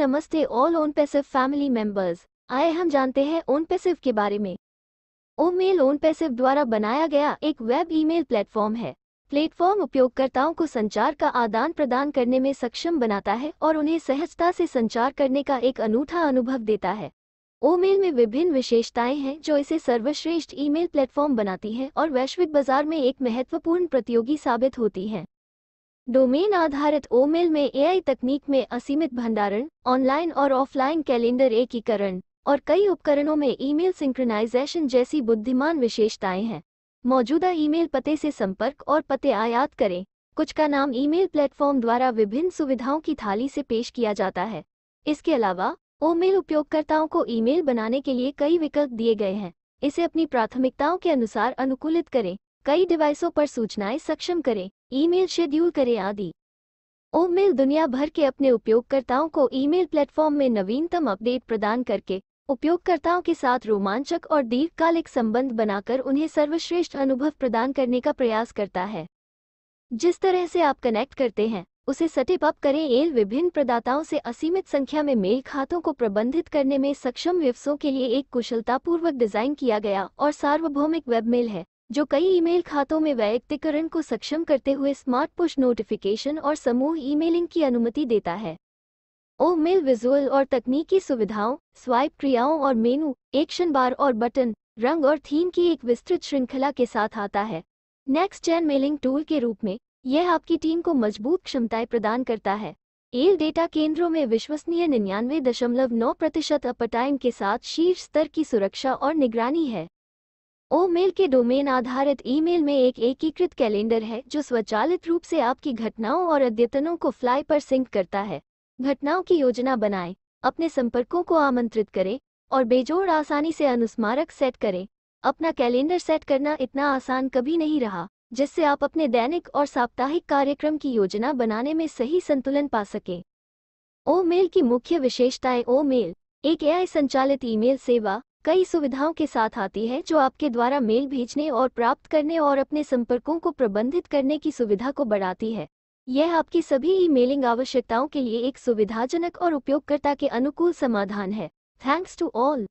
नमस्ते all own passive family members आए हम जानते हैं ओन पैसिव के बारे में ओ मेल ओन पैसिव द्वारा बनाया गया एक वेब ईमेल प्लेटफॉर्म है प्लेटफॉर्म उपयोगकर्ताओं को संचार का आदान प्रदान करने में सक्षम बनाता है और उन्हें सहजता से संचार करने का एक अनूठा अनुभव देता है ओमेल में विभिन्न विशेषताएं हैं जो इसे सर्वश्रेष्ठ ईमेल प्लेटफॉर्म बनाती हैं और वैश्विक बाजार में एक महत्वपूर्ण प्रतियोगी साबित होती हैं डोमेन आधारित ओमेल में एआई तकनीक में असीमित भंडारण ऑनलाइन और ऑफलाइन कैलेंडर एकीकरण और कई उपकरणों में ईमेल सिंक्रोनाइजेशन जैसी बुद्धिमान विशेषताएं हैं मौजूदा ईमेल पते से संपर्क और पते आयात करें कुछ का नाम ईमेल प्लेटफॉर्म द्वारा विभिन्न सुविधाओं की थाली से पेश किया जाता है इसके अलावा ओमेल उपयोगकर्ताओं को ईमेल बनाने के लिए कई विकल्प दिए गए हैं इसे अपनी प्राथमिकताओं के अनुसार अनुकूलित करें कई डिवाइसों पर सूचनाएं सक्षम करें ईमेल शेड्यूल करें आदि ओमेल दुनिया भर के अपने उपयोगकर्ताओं को ईमेल प्लेटफॉर्म में नवीनतम अपडेट प्रदान करके उपयोगकर्ताओं के साथ रोमांचक और दीर्घकालिक संबंध बनाकर उन्हें सर्वश्रेष्ठ अनुभव प्रदान करने का प्रयास करता है जिस तरह से आप कनेक्ट करते हैं उसे सटेप अप करें एल विभिन्न प्रदाताओं से असीमित संख्या में मेल खातों को प्रबंधित करने में सक्षम व्यवसों के लिए एक कुशलतापूर्वक डिजाइन किया गया और सार्वभौमिक वेबमेल है जो कई ईमेल खातों में वैयक्तिकरण को सक्षम करते हुए स्मार्ट पुश नोटिफिकेशन और समूह ईमेलिंग की अनुमति देता है ओ मेल विजुअल और तकनीकी सुविधाओं स्वाइप क्रियाओं और मेनू एक्शन बार और बटन रंग और थीम की एक विस्तृत श्रृंखला के साथ आता है नेक्स्ट जेन मेलिंग टूल के रूप में यह आपकी टीम को मजबूत क्षमताएं प्रदान करता है एल डेटा केंद्रों में विश्वसनीय निन्यानवे दशमलव नौ प्रतिशत अपटाइम के साथ शीर्ष स्तर की सुरक्षा और निगरानी है ओ मेल के डोमेन आधारित ईमेल में एक एकीकृत कैलेंडर है जो स्वचालित रूप से आपकी घटनाओं और अद्यतनों को फ्लाई पर सिंक करता है घटनाओं की योजना बनाएं अपने संपर्कों को आमंत्रित करें और बेजोड़ आसानी से अनुस्मारक सेट करें अपना कैलेंडर सेट करना इतना आसान कभी नहीं रहा जिससे आप अपने दैनिक और साप्ताहिक कार्यक्रम की योजना बनाने में सही संतुलन पा सकें ओ मेल की मुख्य विशेषताएं ओ मेल एक एआई संचालित ईमेल सेवा कई सुविधाओं के साथ आती है जो आपके द्वारा मेल भेजने और प्राप्त करने और अपने संपर्कों को प्रबंधित करने की सुविधा को बढ़ाती है यह आपकी सभी ई मेलिंग आवश्यकताओं के लिए एक सुविधाजनक और उपयोगकर्ता के अनुकूल समाधान है थैंक्स टू ऑल